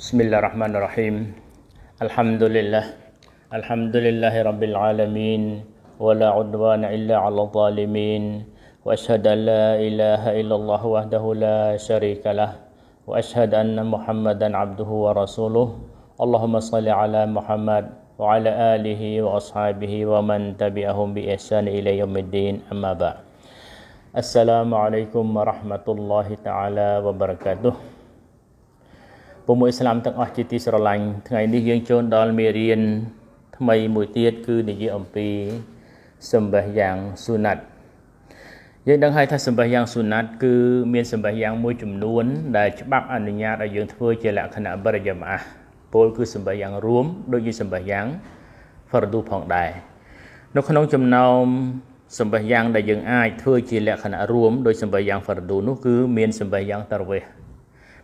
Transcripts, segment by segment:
بسم الله الرحمن الرحيم الحمد لله الحمد لله رب العالمين ولا عدوان إلا على الظالمين وأشهد أن لا إله إلا الله وحده لا شريك له وأشهد أن محمدا عبده ورسوله اللهم صل على محمد وعلى آله وأصحابه ومن تبعهم بإحسان إلى يوم الدين أما بعد السلام عليكم ورحمة الله تعالى وبركاته ពុំមួយស្លាមទាំងអស់ជាទីស្រឡាញ់ថ្ងៃនេះយើងចូលដល់មេរៀនថ្មីមួយទៀតគឺនិយាយអំពីសម្បះយ៉ាងស៊ូណាត់យើងដឹងហើយថាសម្បះយ៉ាងស៊ូណាត់គឺមានសម្បះយ៉ាងមួយចំនួនដែលច្បាប់អនុញ្ញាតឲ្យយើងធ្វើជាលក្ខណៈបរិយាមាសពលគឺសម្បះយ៉ាងរួម ដូចជាសម្បះយ៉ាងហ្វរឌូផងដែរនៅក្នុងចំណោមសម្បះយ៉ាងដែលយើងអាចធ្វើជាលក្ខណៈរួម ដោយសម្បះយ៉ាងហ្វរឌូនោះគឺមានសម្បះយ៉ាងតរវេះ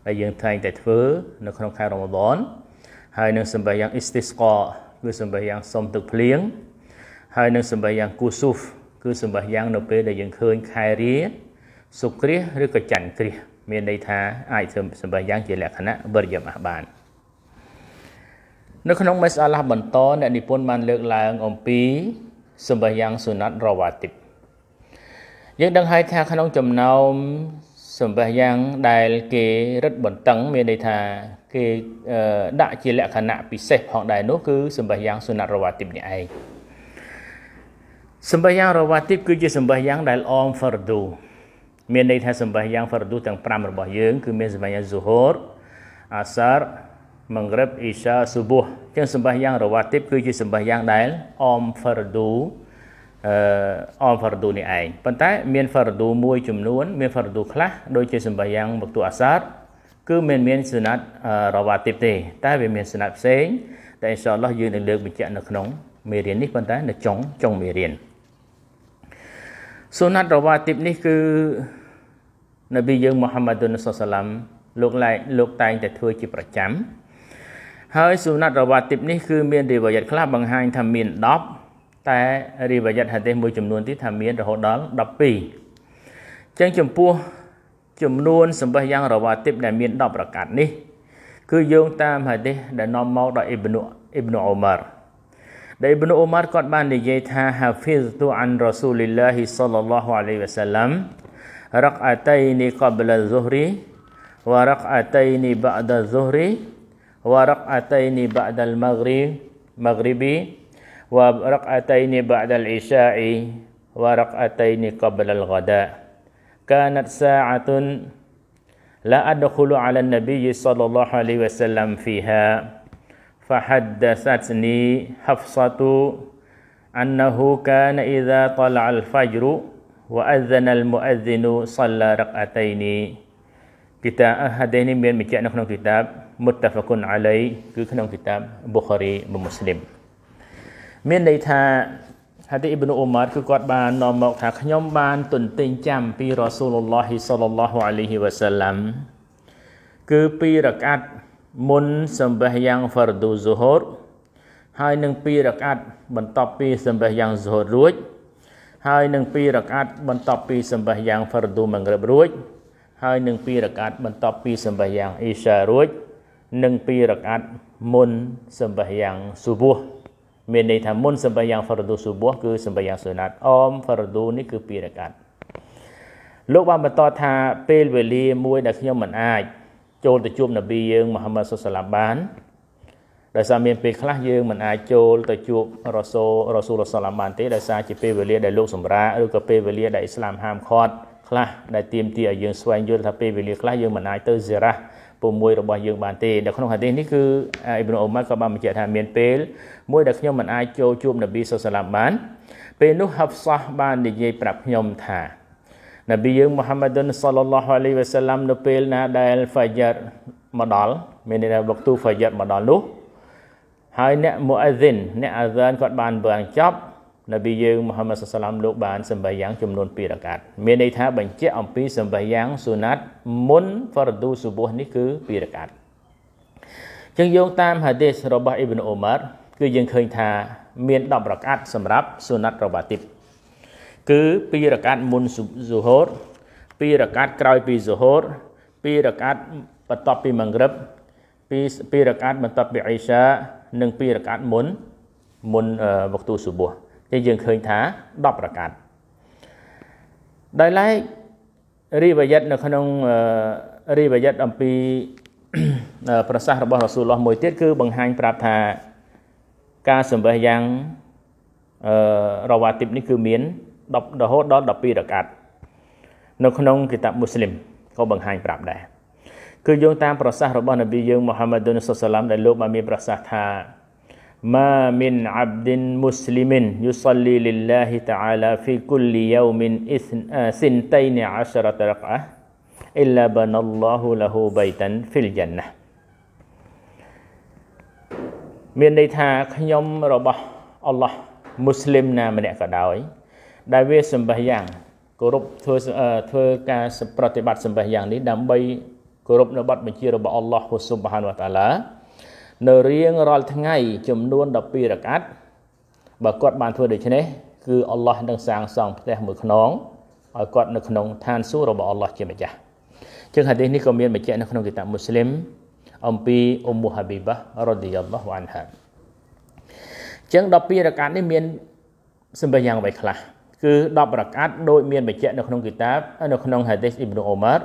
ដែលយើងតែងតែធ្វើ នៅក្នុងខែរ៉ូម៉ាឌនហើយនឹងសម្បិយ៉ាងអ៊ីស្ទីសកគឺសម្បិយ៉ាងសុំទឹកភ្លៀងហើយនឹងសម្បិយ៉ាងគូស៊ូហ្វគឺសម្បិយ៉ាងនៅពេលដែលយើងឃើញខែរាសុគ្រាសឬក៏ច័ន្ទគ្រាសមានន័យថាអាចធ្វើសម្បិយ៉ាង ជាលក្ខណៈវិរិយមះបាននៅក្នុងមេសអាឡាស់បន្តអ្នកនិពន្ធបាន លើកឡើងអំពីសម្បិយ៉ាងសុណាត់រវ៉ាទីបយើងដឹងហើយថាក្នុងចំណោមសម្បះយ៉ាងដែលគេរឹតបន្តឹង មានន័យថាគេដាក់ជាលក្ខណៈពិសេសផងដែរនោះគឺសម្បះយ៉ាងសុណរវតិបនេះឯងសម្បះយ៉ាងរវតិបគឺជាសម្បះយ៉ាងដែលអមហ្វរឌូមានន័យថាសម្បះយ៉ាងហ្វរឌូទាំង5របស់យើងគឺមានសម្បះយ៉ាងស៊ូហូរអាសារមង្រឹបអ៊ីសាស៊ូប៊ូទាំងសម្បះយ៉ាងរវតិបគឺជាសម្បះយ៉ាងដែលអមហ្វរឌូអអហ្វារឌូនេះឯងប៉ុន្តែ មានហ្វារឌូមួយចំនួន មានហ្វារឌូខ្លះ ដូចជាសម្បាយ៉ាងមកទូអាសាតគឺមិនមានសុណាត់រវ៉ាទីបទេតែវាមានសុណាត់ផ្សេងតែអ៊ីនសាឡោះយើងនឹងលើកបញ្ជាក់នៅក្នុងមេរៀននេះប៉ុន្តែនៅចុងចុងមេរៀនសុណាត់រវ៉ាទីបនេះគឺនប៊ីយើងមូហាម៉ាឌុនសសាឡាំលោកឡែកលោកតែងតែធ្វើជាប្រចាំហើយសុណាត់រវ៉ាទីបនេះគឺមានរីវ៉ាយ៉ាត់ខ្លះបង្ហាញថាមាន10តែរីវយតហាទេសមួយចំនួនទៀតថាមានរហូតដល់12ចឹងចំពោះចំនួន សម្បះយ៉ាង រវ៉ាទិបដែលមាន10ប្រកាសនេះគឺយោងតាមហាទេសដែលនាំមកដោយអ៊ីប្នុអ៊ីប្នុអូម៉ារដែលអ៊ីប្នុអូម៉ារគាត់បាននិយាយថាហាហ្វីសទូអានរ៉ាស៊ូលីឡាហ៊ីសល្លឡោះអាឡៃវ៉ាសាឡាំរកអតៃនីកបលហ្សូរីវរកអតៃនីបាដហ្សូរីវរកអតៃនីបាដម៉ាហ្រីម៉ាហ្រីប៊ី وركعتين بعد العشاء وركعتين قبل الغداء كانت ساعة لا أدخل على النبي صلى الله عليه وسلم فيها فحدثتني حفصة أنه كان إذا طلع الفجر وأذن المؤذن صلى ركعتين กิตาอะฮะเดนี่เมียนมิจฉะในขนมกิตาบมุตตะฟะกุนอะลัยคือขนมกิตาบบุคอรีมุสลิมមានន័យថាហាទីអ៊ីប្នូអ៊ុមារគឺគាត់បាននាំមកថាខ្ញុំបាន ទន្ទេញចាំពីរ៉ាស៊ូលឡោះសលឡោះអាលីហ៊ីវ៉ាសាឡាំគឺពីរកាត់មុនសម្បះយ៉ាងហ្វារឌូស៊ូហូរហើយនឹងពីរកាត់បន្ទាប់ពីសម្បះយ៉ាងស៊ូហូររួចហើយនឹងពីរកាត់បន្ទាប់ពីសម្បះយ៉ាងហ្វារឌូមង្រឹបរួចហើយនឹងពីរកាត់បន្ទាប់ពីសម្បះយ៉ាងអ៊ីសារួចនិងពីរកាត់មុនសម្បះយ៉ាងស៊ូប៊ូមានន័យថាមុនសម្បាយ៉ាងហ្វរដូស៊ូបោះគឺសម្បាយ៉ាងសុណាត់អមហ្វរដូនេះគឺពីរកាត់លោកបានបន្តថាពេលវេលាមួយ ដែលខ្ញុំមិនអាច ចូលទៅជួបនប៊ីយើងមូហាម៉ាត់សុសឡាមបានដោយសារមានពេលខ្លះយើងមិនអាចចូលទៅជួបរ៉ូសូរ៉ូស៊ូលសឡាមបានទេដោយសារជាពេលវេលាដែលលោកសម្រាឬក៏ពេលវេលាដែលអ៊ីស្លាមហាមឃាត់ខ្លះដែលទាមទារឲ្យយើងស្វែងយល់ថាពេលវេលាខ្លះយើងមិនអាចទៅសេរ៉ា6របស់យើងបានទេនៅក្នុងហាឌីសនេះគឺអ៊ីប្នូអូម៉ាក៏បានបញ្ជាក់ថាមានពេល មួយដែលខ្ញុំមិនអាចចូលជួបនប៊ីសុសឡាមបាន ពេលនោះហាប់សោះបាន និយាយប្រាប់ខ្ញុំថានប៊ីយើងមូហាម៉ាឌុនសលឡោះអាឡៃវ៉ាសាឡាមនៅពេលណាដែលហ្វាយ៉ាត់មកដល់មានន័យថាវក្ទូហ្វាយ៉ាត់មកដល់នោះហើយអ្នកមូអាហ្សិនអ្នកអាហ្សានគាត់បានបង្ចប់នប៊ីយើងមូហាម៉ាត់សាឡាមលោកបានសម្បៃយ៉ាងចំនួន2រកាត់មានន័យថាបញ្ជាក់អំពីសម្បៃយ៉ាងស៊ូណាត់មុនហ្វរឌូស៊ូប៊ូនេះគឺ2រកាត់ចឹងយោងតាមហាឌីសរបស់អ៊ីប្នូអូម៉ាត់គឺយើងឃើញថា មាន10រកាត់សម្រាប់ស៊ូណាត់របាទីបគឺ2រកាត់មុនស៊ូហូរ2រកាត់ក្រោយពីស៊ូហូរ2រកាត់បន្ទាប់ពីម៉ង្រឹប2 2រកាត់បន្ទាប់ពីអ៊ីសា និង2រកាត់មុនមុនវកទូស៊ូប៊ូតែយើងឃើញថា10ប្រកាសដោយឡែករីវយ័តនៅ ក្នុងរីវយ័តអំពីប្រសាសន៍របស់រ៉ាស៊ូលឡោះមួយទៀតគឺបង្ហាញប្រាប់ថាការសម្បេះយ៉ាងអឺរវ៉ាទីបនេះគឺមាន10រហូតដល់12រកាត់ នៅក្នុងគីតាបមូស្លីមក៏បង្ហាញប្រាប់ដែរគឺយោងតាមប្រសាសន៍របស់នប៊ីយើងមូហាម៉ាឌុនសុសឡាមដែលលោកបានមានប្រសាសន៍ថា ما من عبد مسلم يصلي لله تعالى في كل يوم سنتين عشرة ركعة إلا بنى الله له بيتا في الجنة មានន័យថាខ្ញុំរបស់អល់ឡោះមូស្លីមណាម្នាក់ក៏ដោយ ដែលវាសម្បះយ៉ាងគោរពធ្វើធ្វើការប្រតិបត្តិសម្បះយ៉ាងនេះដើម្បីគោរពនៅបទបញ្ជារបស់អល់ឡោះហ៊ូស៊ុបហានវតាឡានៅរៀងរាល់ថ្ងៃចំនួន12រកាត់បើគាត់បានធ្វើដូច្នេះគឺអល់ឡោះនឹងសាងសង់ផ្ទះមួយខ្នងឲ្យគាត់នៅក្នុងឋានសួគ៌របស់អល់ឡោះជាម្ចាស់ជាងហាឌីសនេះក៏មានបញ្ជាក់នៅក្នុងគីតាបមូស្លីមអំពីអ៊ុំមូហាប៊ីបារ៉ាឌីយ៉ាឡោះអានហាជាង12រកាត់នេះមាន សម្បយ៉ាងអ្វីខ្លះគឺ10រកាត់ដោយមានបញ្ជាក់នៅក្នុងគីតាបនៅក្នុងហាឌីសអ៊ីប្នូអូម៉ារ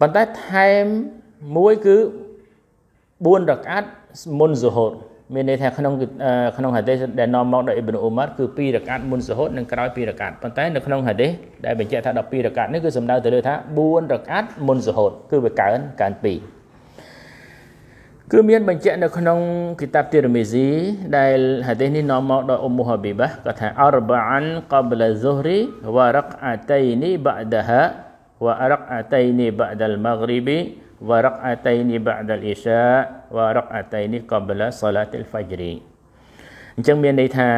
ប៉ុន្តែថែមមួយគឺ4រកាត់មុនសូហូតមានន័យថាក្នុង ក្នុងហាឌីសដែលនាំមកដោយអ៊ីប្នូអ៊ូម៉ាត់គឺ2រកាត់មុនសូហូតនិងក្រោយ2រកាត់ប៉ុន្តែនៅក្នុងហាឌីសដែលបញ្ជាក់ថា12រកាត់នេះគឺសំដៅទៅលើថា4រកាត់មុនសូហូតគឺវាកើនកើន2គឺមាន បញ្ជាក់នៅក្នុង គីតាបទីរមីស៊ីដែលហាឌីសនេះនាំមកដោយអ៊ុមមូហាប៊ីបាគាត់ថា អរបាន qabla zuhri wa raq'atayn ba'daha wa raq'atayn ba'da al-maghribi وركعتين بعد العشاء وركعتين قبل صلاة الفجر អញ្ចឹងមានន័យថា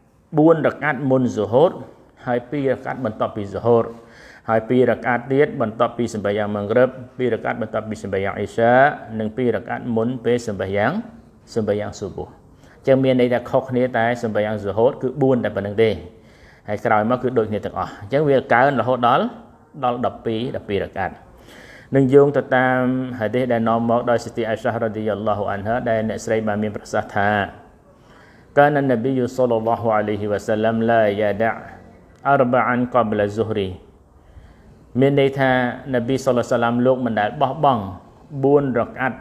4រកាត់មុនស៊ូហូរហើយ2រកាត់បន្ទាប់ពីស៊ូហូរហើយ2រកាត់ទៀតបន្ទាប់ពីសម្បាយ៉ាងមង្រឹប2រកាត់បន្ទាប់ពីសម្បាយ៉ាងអ៊ីសានិង2រកាត់មុនពេលសម្បាយ៉ាងសម្បាយ៉ាងស៊ូប៊ូចឹងមានន័យថាខុសគ្នាតែសម្បាយ៉ាងស៊ូហូរគឺ4តែប៉ុណ្្នឹងទេហើយក្រោយមកគឺដូចគ្នាទាំងអស់អញ្ចឹងវាកើនរហូតដល់ដល់12 12រកាត់នឹងយោងទៅតាមហាឌីសដែលនាំមកដោយសិទ្ធិអៃសារ៉ាឌីយ៉ាឡោះអានហាដែលអ្នកស្រីបានមានប្រសាសន៍ថាកាននប៊ីយូសលឡោះអាឡៃហ៊ីវ៉ាសាឡាំឡាយ៉ាដាអរបាអានកាប់លាស៊ូរីមានន័យថានប៊ីសលសាឡាំលោកមិនដែលបោះបង់4រកអាត់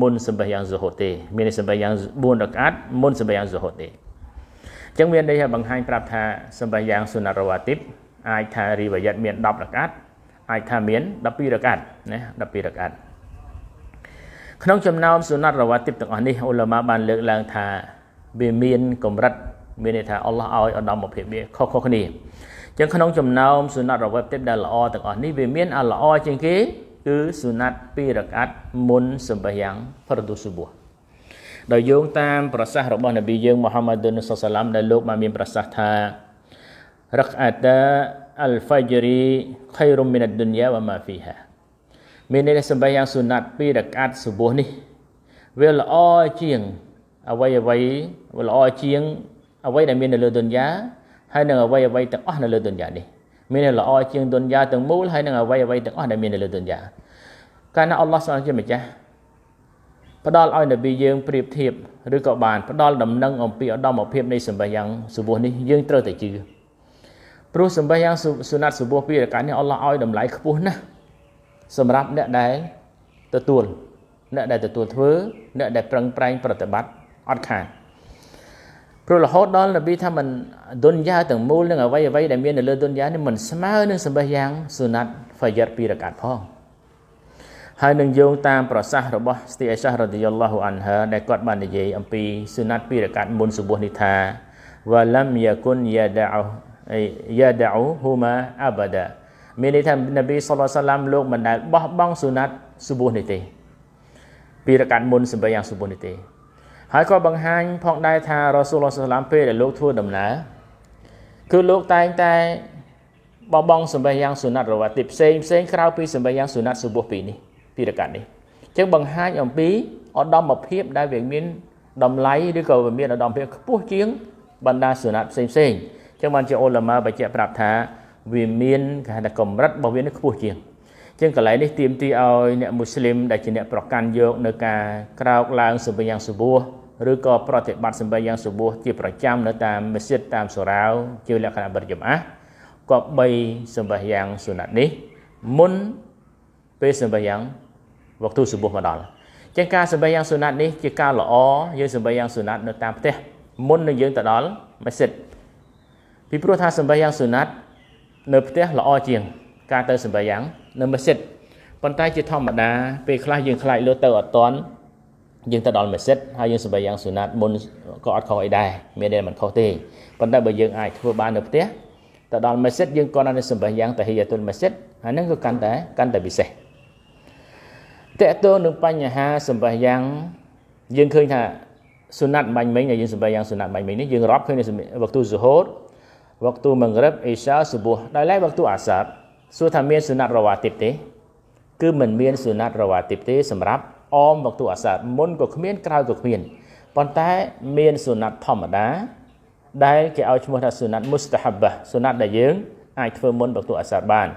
មុនសម្បះយ៉ាងស៊ូហូទេមានន័យសម្បះយ៉ាង4រកអាត់មុនសម្បះយ៉ាងស៊ូហូទេចឹងមានន័យថាបង្ហាញប្រាប់ថាសម្បះយ៉ាងសុណារវ៉ាទីប អាចថារីវ៉ាយ៉ាត់មាន10រកអាត់អាចថាមាន12រកាត់ណា12រកាត់ក្នុងចំណោមសុណាត់រវ៉ាទីបទាំងអស់នេះអ៊ុលម៉ាបានលើកឡើងថាវាមាន កម្រិតមានន័យថាអល់ឡោះឲ្យឧត្តមភាពវាខុសៗគ្នាចឹងក្នុងចំណោមសុណាត់រវ៉ាទីបដែលល្អទាំងអស់នេះវាមានអាល្អជាងគេគឺសុណាត់2រកាត់មុនសម្បយ៉ាងប្រទូសុបួរដោយយោងតាមប្រសាសន៍របស់នប៊ីយើងមូហាម៉ាឌុនសាឡាមដែលលោកបានមានប្រសាសន៍ថារកអាតាอัลฟาจรีไครุมมินัดดุนยาวะมาฟีฮาមានន័យថាសម្រាប់យ៉ាងសុណាត់ពីរកាត់សុបោះនេះវាល្អជាងអ្វីអ្វីល្អជាងអ្វីដែលមាននៅលើទុនយ៉ាហើយនឹងអ្វីអ្វីទាំងអស់នៅលើទុនយ៉ានេះមានល្អជាងទុនយ៉ាទាំងមូលហើយនឹងអ្វីអ្វីទាំងអស់ដែលមាននៅលើទុនយ៉ាកាលណាអល់ឡោះសម្រាប់ជាម្ចាស់ផ្ដល់ឲ្យនប៊ីយើងប្រៀបធៀបឬក៏បានផ្ដល់ដំណឹងអំពីឧត្តមភាពនៃសម្បិយ៉ាងសុវោះនេះយើងត្រូវតែជឿព្រោះសម្បិះយ៉ាងសុណាត់សុបោះពីរកានេះអល់ឡោះឲ្យតម្លៃខ្ពស់ណាស់សម្រាប់អ្នកដែលទទួលអ្នកដែលទទួលធ្វើអ្នកដែលប្រឹងប្រែងប្រតិបត្តិអត់ខានព្រោះរហូតដល់នប៊ីថាមិនឌុនយ៉ាទាំងមូលនឹងអ្វីអ្វីដែលមាននៅលើឌុនយ៉ានេះមិនស្មើនឹងសម្បិះយ៉ាងសុណាត់ហ្វាយ៉ាត់ពីរកាត់ផងហើយនឹងយោងតាមប្រសាសន៍របស់ស្ទីអេសារ៉ាឌីយ៉ាឡោះអានហា ដែលគាត់បាននិយាយអំពីសុណាត់ពីរកាត់មុនសុបោះនេះថាវ៉ាឡាំយ៉ាគុនយ៉ាដាអយ៉ាដាអ៊ូហ៊ូម៉ាអាបាដាមានន័យថានប៊ីសុលឡាសឡាមលោកមិនដែលបោះបង់សុណាត់សុប៊ូនេះទេ ពីរកាត់មុនសម្រាប់យ៉ាងសុប៊ូនេះទេ ហើយក៏បង្ហាញផងដែរថារ៉ូស៊ូលឡាសឡាមពេលដែលលោកធ្វើដំណើរគឺលោកតែងតែបបងសម្រាប់យ៉ាងសុណាត់រវត្តិផ្សេងផ្សេងក្រៅពីសម្រាប់យ៉ាងសុណាត់សុប៊ូពីនេះពីរកាត់នេះចឹងបង្ហាញអំពីឧត្តមភាពដែលវាមានតម្លៃឬក៏វាមានឧត្តមភាពខ្ពស់ជាងបណ្ដាសុណាត់ផ្សេងផ្សេងចឹងបានជាអូឡាម៉ាបញ្ជាក់ប្រាប់ថា វាមានគេហៅថាកម្រិតរបស់វានេះខ្ពស់ជាងចឹងកន្លែងនេះទាមទារឲ្យអ្នកមូស្លីមដែលជាអ្នក ប្រកាន់យកនៅការក្រោកឡើងសម្បែងយ៉ាងសុបួរឬក៏ប្រតិបត្តិសម្បែងយ៉ាងសុបួរជាប្រចាំនៅតាមមស្ជីតតាមសូរាវជាលក្ខណៈបរិយមអាគប្បីសម្បែងយ៉ាងសុណាត់នេះមុនពេលសម្បែងយ៉ាងវកទូសុបួរមកដល់ចឹងការសម្បែងយ៉ាងសុណាត់នេះជាការល្អយើងសម្បែងយ៉ាងសុណាត់នៅតាមផ្ទះមុននឹងយើងទៅដល់មស្ជីតពីព្រោះថាសម្បិយ៉ាងសុណាត់នៅផ្ទះល្អជាង ការទៅសម្បិយ៉ាងនៅមស្ជិតប៉ុន្តែជាធម្មតា ពេលខ្លះយើងខ្លាចលើទៅអត់តន់យើងទៅដល់មស្ជិតហើយយើងសម្បិយ៉ាងសុណាត់មុនក៏អត់ខុសអីដែរមានតែមិនខុសទេប៉ុន្តែបើយើងអាចធ្វើបាននៅផ្ទះទៅដល់មស្ជិតយើងក៏នៅសម្បិយ៉ាងតាហ៊ីយ៉ាទុលមស្ជិតហើយនឹងក៏កាន់តែកាន់តែពិសេសតើតើនឹងបញ្ហាសម្បិយ៉ាងយើងឃើញថាសុណាត់បាញ់មិញដែលយើងសម្បិយ៉ាងសុណាត់បាញ់មិញនេះយើងរាប់ឃើញវគ្គទូសុហូត waktu maghrib isya subuh ដោយឡែក waktu asar សួរថាមានសុណាត់រវ៉ាទីបទេគឺមិនមានសុណាត់រវ៉ាទីបទេសម្រាប់អម waktu asar មុនក៏គ្មាន ក្រោយក៏គ្មានប៉ុន្តែមានសុណាត់ធម្មតាដែលគេឲ្យឈ្មោះថាសុណាត់ mustahabbah សុណាត់ដែលយើងអាចធ្វើមុន waktu asar បាន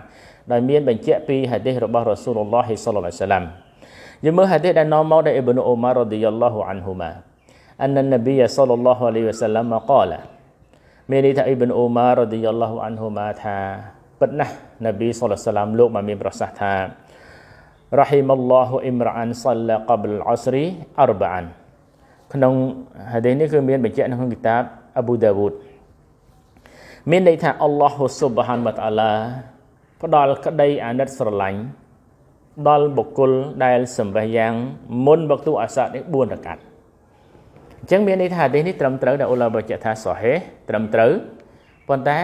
ដោយមានបញ្ជាក់ពីហាឌីសរបស់រ៉ាស៊ូលឡោះសល្លឡាហ៍សាឡាមយើងមើលហាឌីសដែលនាំមកដោយអ៊ីប្នូអ៊ូម៉ាររ៉ាឌីយ៉ាឡោះអានហ៊ូម៉ា أن النبي صلى الله عليه وسلم قال មានន័យថាអ៊ីប៊ិនអ៊ូម៉ាររ៉ាឌីយ៉ាឡោះអានហ៊ូម៉ាថាពិតណាស់នប៊ីសុលឡាសាឡាមលោកបានមានប្រសាសន៍ថារ៉ហ៊ីមអល់ឡោះអ៊ីមរ៉ានសាឡាកាប់លអស្រីអរបានក្នុងហាឌីសនេះគឺមានបញ្ជាក់នៅក្នុងគីតាបអប៊ូដាវូដមានន័យថាអល់ឡោះស៊ុបហានវតាឡាផ្ដល់ក្តីអាណិតស្រឡាញ់ដល់បុគ្គលដែលសម្រេចយ៉ាងមុនវក្ទូអាសានេះ4រកាត់អញ្ចឹងមានន័យថាហាឌីសនេះត្រឹមត្រូវដែលអ៊ុលឡាបញ្ជាក់ថាសូហេត្រឹមត្រូវប៉ុន្តែ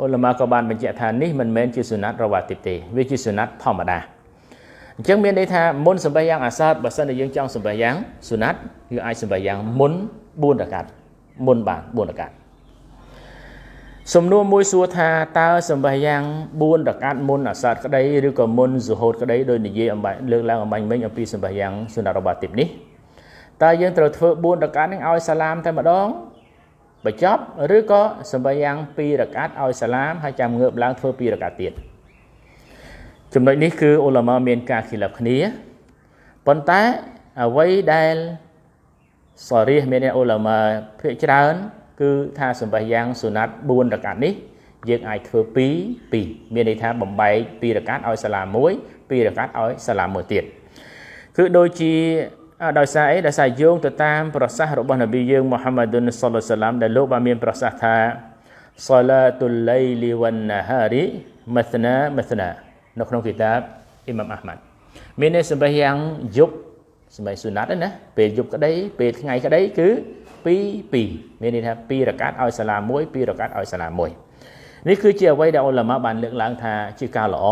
អ៊ុលឡាក៏បានបញ្ជាក់ថានេះមិនមែនជាសុណាត់រវ៉ាទីបទេ វាជាសុណាត់ធម្មតាអញ្ចឹងមានន័យថាមុនសម្បះយ៉ាងអាសាតបើសិនតែយើងចង់សម្បះយ៉ាងសុណាត់គឺអាចសម្បះយ៉ាងមុន4រកាត់មុនបាន4រកាត់សំណួរមួយសួរថាតើសម្បះយ៉ាង4រកាត់មុនអាសាត ក្តីឬក៏មុនសុហូតក្តីដោយនិយាយអំបញ្ញលើកឡើងអំបញ្ញមិញអំពីសម្បះយ៉ាងសុណាត់របស់ទីបនេះតើយើងត្រូវធ្វើ4រកាត់នឹងឲ្យសាឡាមតែម្ដងបញ្ចប់ឬក៏សម្បយ៉ាង2រកាត់ឲ្យសាឡាមហើយចាំងើបឡើងធ្វើ2រកាត់ទៀតចំណុចនេះគឺអ៊ុលម៉ាមានការខិលាប់គ្នាប៉ុន្តែអ្វីដែលសរិះមានអ៊ុលម៉ាភាគច្រើន គឺថាសម្បយ៉ាងសុណាត់4រកាត់នេះ យើងអាចធ្វើ2 2មានន័យថាបំបែក2រកាត់ឲ្យសាឡាមួយ2រកាត់ឲ្យសាឡាមួយទៀតគឺដូចជាដោយសារអីដោយសារយោងទៅតាម ប្រសាសន៍របស់នប៊ីយើងមូហាម៉ាឌុនសល្លឡាមដែលលោកបានមាន ប្រសាសន៍ថាសាឡាតុលឡៃលីវ៉ាន់ណាហារីមធ្នាមធ្នានៅក្នុងគីតាបអ៊ីម៉ាមអាហ្មាត់មានន័យសម្បះយ៉ាងយប់សម្បះស៊ុណាត់ណាពេលយប់ក្តី ពេលថ្ងៃក្តី គឺ2 2មានន័យថា2រកាត់ឲ្យសាឡា1 2រកាត់ឲ្យសាឡា1នេះគឺជាអ្វីដែលអ៊ុលឡាម៉ាបានលើកឡើងថាជាការល្អ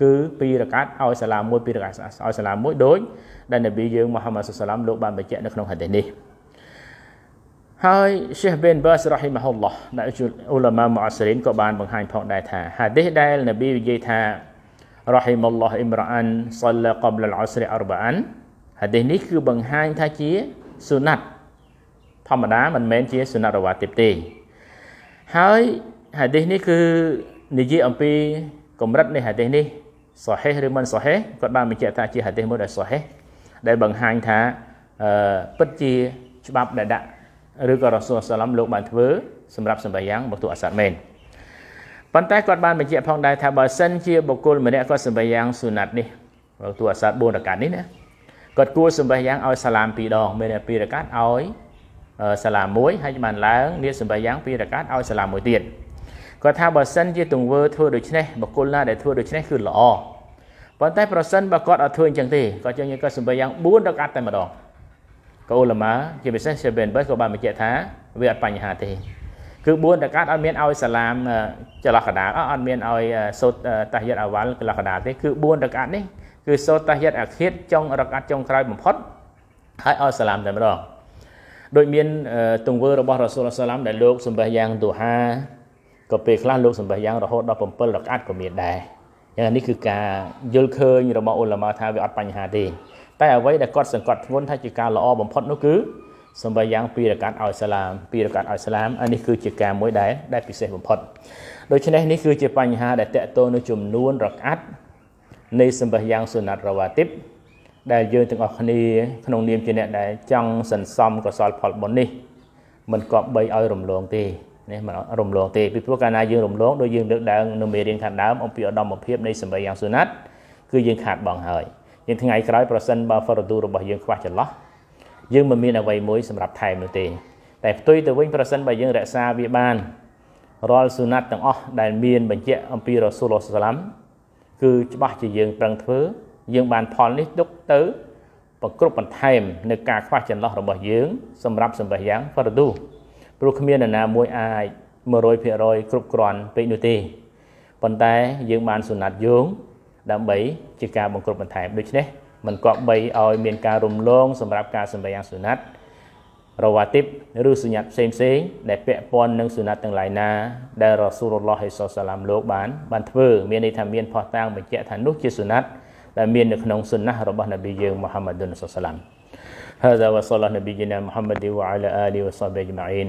គឺពីរកាត់ឲ្យសាឡាមួយពីរកាត់ឲ្យសាឡាមួយដូចដែលនប៊ីយើងមូហាម៉ាត់សុសឡាមលោកបានបញ្ជាក់នៅក្នុងហាឌីសនេះហើយសេះប៊ីនបាសរ៉ហ៊ីម៉ាហ៊ុលឡោះដែលអ៊ូឡាម៉ាមុអសរិនក៏បានបង្ហាញផងដែរថាហាឌីសដែលនប៊ីនិយាយថារ៉ហ៊ីម៉ាឡោះអ៊ីមរ៉ានសឡាកំលអ៊ុសរិអរបាអានហាឌីសនេះគឺបង្ហាញថាជាសុណាត់ធម្មតាមិនមែនជាសុណាត់រវ៉ាទីបទេហើយហាឌីសនេះគឺនិយាយអំពី កម្រិតនៃហាឌីសនេះសូហេះឬមិនសូហេះគាត់បានបញ្ជាក់ថាជាហាឌីសមួយដែលសូហេះដែលបង្ហាញថាអឺពិតជាច្បាប់ដែលដាក់ឬក៏រ៉ាស៊ូលសាឡាំលោកបានធ្វើសម្រាប់សម្បាយ៉ាងមកទូអាសាត់មែនប៉ុន្តែគាត់បានបញ្ជាក់ផងដែរថាបើសិនជាបុគ្គលម្នាក់គាត់សម្បាយ៉ាងស៊ូណាត់នេះមកទូអាសាត់4រកាត់នេះណាគាត់គួរសម្បាយ៉ាងឲ្យសាឡាម2ដង មាន2រកាត់ឲ្យ សាឡាមមួយហើយបានឡើងនេះសម្បាយ៉ាង2រកាត់ឲ្យសាឡាមមួយទៀតគាត់ថាបើសិនជាទង្វើធ្វើដូច្នេះបុគ្គលណាដែលធ្វើដូច្នេះគឺល្អប៉ុន្តែប្រសិនបើគាត់អត់ធ្វើអញ្ចឹងទេគាត់ចឹងគាត់សំបីយ៉ាង4រកាត់តែម្ដងកូលម៉ាជាពិសេសជាបេនបេសក៏បានបញ្ជាក់ថាវាអត់បញ្ហាទេ គឺ4រកាត់អត់មានឲ្យសាឡាមចលកដាលអត់មានឲ្យសូត្រតាហយតអវ៉ាល់ចលកដាលទេ គឺ4រកាត់នេះគឺសូត្រតាហយតអាខិតចុងរកាត់ចុងក្រោយបំផុតហើយឲ្យសាឡាមតែម្ដងដោយមានទង្វើរបស់រ៉ាស៊ូលសាឡាមដែលលោកសម្បះយ៉ាងទូហាក៏ពេលខ្លះលោកសម្បះយ៉ាងរហូតដល់7រកាត់ក៏មានដែរយ៉ាងនេះគឺការយល់ឃើញរបស់អ៊ុលម៉ាថាវាអត់បញ្ហាទេតែអ្វីដែលគាត់សង្កត់ធ្ងន់ថាជាការល្អបំផុតនោះគឺសម្បះយ៉ាង ពីរកាត់ឲ្យសាឡាមពីរកាត់ឲ្យសាឡាមអានេះគឺជាការមួយដែរដែលពិសេសបំផុតដូច្នេះនេះគឺជាបញ្ហាដែលតកតទៅនឹងចំនួនរកាត់នៃសម្បះយ៉ាងសុណាត់រវ៉ាទីបដែលយើងទាំងអស់គ្នា ក្នុងនាមជាអ្នកដែលចង់សន្សំកុសលផលបុណ្យនេះមិនគប្បីឲ្យរំលងទេនេះមិនរំលងទេពីព្រោះកាលណាយើងរំលងដោយយើងលើកឡើងនៅមេរៀនខាងដើមអំពីឧត្តមភាពនៃសម្ប័យយ៉ាងសុណាត់គឺយើងខាតបង់ហើយយើងថ្ងៃក្រោយប្រសិនបើហ្វរទូរបស់យើងខ្វះចន្លោះយើងមិនមានអ្វីមួយសម្រាប់ថែមនោះទេតែផ្ទុយទៅវិញប្រសិនបើយើងរក្សាវាបានរាល់សុណាត់ទាំងអស់ដែលមានបញ្ជាក់អំពីរ៉ាស៊ូលសាឡាំគឺច្បាស់ជាយើងប្រឹងធ្វើយើងបានផលនេះទុកទៅប្រគ្រប់បន្ថែមនឹងការខ្វះចន្លោះរបស់យើងសម្រាប់សម្បិះយ៉ាងហ្វរទូព្រោះគ្មាននរណាមួយអាច100%គ្រប់គ្រាន់ពេកនោះទេប៉ុន្តែយើងបានសុណាត់យោងដើម្បីជាការបង្ក្រប់បន្ថែមដូច្នេះមិនគប្បីឲ្យមានការរំលង សម្រាប់ការសម្ដែងសុណាត់រវ៉ាទីបឬសញ្ញាផ្សេងផ្សេងដែល ពាក់ព័ន្ធនឹងសុណាត់ទាំងឡាយណាដែលរ៉ាស៊ូលឡោះហេសូសាឡាមលោកបានបានធ្វើមានន័យថាមានផុសតាងបញ្ជាក់ថានោះជាសុណាត់ដែលមាននៅក្នុងសុណាត់របស់នប៊ីយើងមូហាម៉ាឌុនសាឡាម هذا وصلى نبينا محمد وعلى آله وصحبه أجمعين